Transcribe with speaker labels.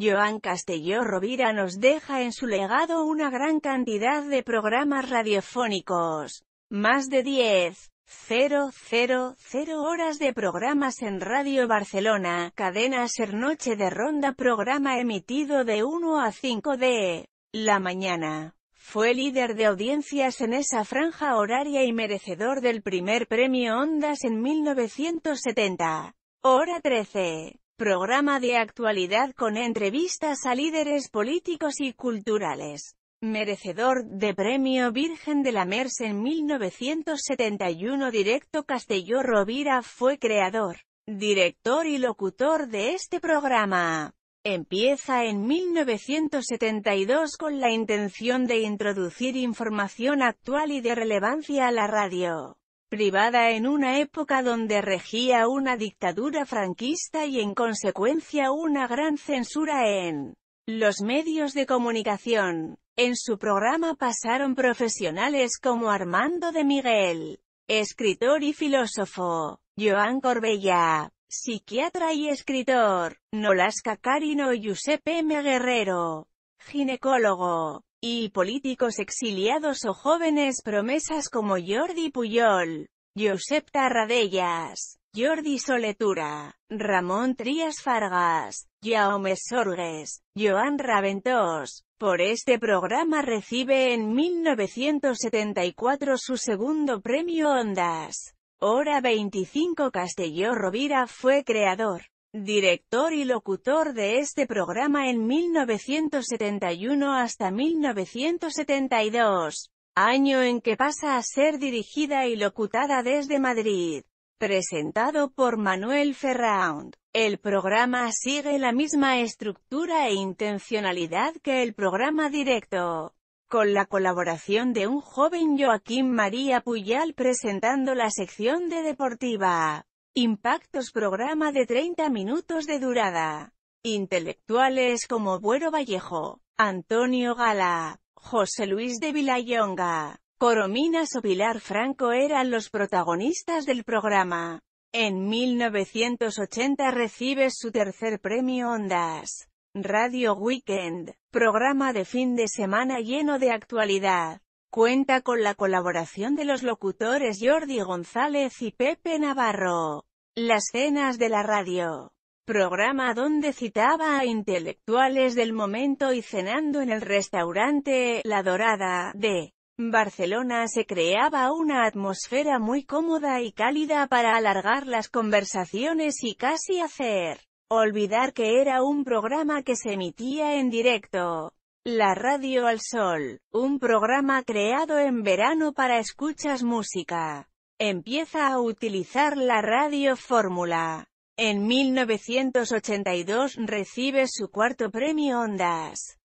Speaker 1: Joan Castelló Rovira nos deja en su legado una gran cantidad de programas radiofónicos. Más de 10. horas de programas en Radio Barcelona, cadena Ser Noche de Ronda programa emitido de 1 a 5 de la mañana. Fue líder de audiencias en esa franja horaria y merecedor del primer premio Ondas en 1970. Hora 13. Programa de actualidad con entrevistas a líderes políticos y culturales. Merecedor de Premio Virgen de la Mers en 1971 Directo Castelló Rovira fue creador, director y locutor de este programa. Empieza en 1972 con la intención de introducir información actual y de relevancia a la radio privada en una época donde regía una dictadura franquista y en consecuencia una gran censura en los medios de comunicación. En su programa pasaron profesionales como Armando de Miguel, escritor y filósofo, Joan Corbella, psiquiatra y escritor, Nolasca Carino y Giuseppe M. Guerrero, ginecólogo, y políticos exiliados o jóvenes promesas como Jordi Puyol, Josep Tarradellas, Jordi Soletura, Ramón Trías Fargas, Jaume Sorgues, Joan Raventós. Por este programa recibe en 1974 su segundo premio Ondas. Hora 25 Castelló Rovira fue creador director y locutor de este programa en 1971 hasta 1972, año en que pasa a ser dirigida y locutada desde Madrid. Presentado por Manuel Ferraund, el programa sigue la misma estructura e intencionalidad que el programa directo con la colaboración de un joven Joaquín María Puyal presentando la sección de Deportiva. Impactos programa de 30 minutos de durada. Intelectuales como Buero Vallejo, Antonio Gala, José Luis de Vilayonga, Corominas o Pilar Franco eran los protagonistas del programa. En 1980 recibe su tercer premio Ondas. Radio Weekend, programa de fin de semana lleno de actualidad. Cuenta con la colaboración de los locutores Jordi González y Pepe Navarro. Las cenas de la radio. Programa donde citaba a intelectuales del momento y cenando en el restaurante La Dorada, de Barcelona se creaba una atmósfera muy cómoda y cálida para alargar las conversaciones y casi hacer olvidar que era un programa que se emitía en directo. La Radio al Sol, un programa creado en verano para escuchas música. Empieza a utilizar la radio fórmula. En 1982 recibe su cuarto premio Ondas.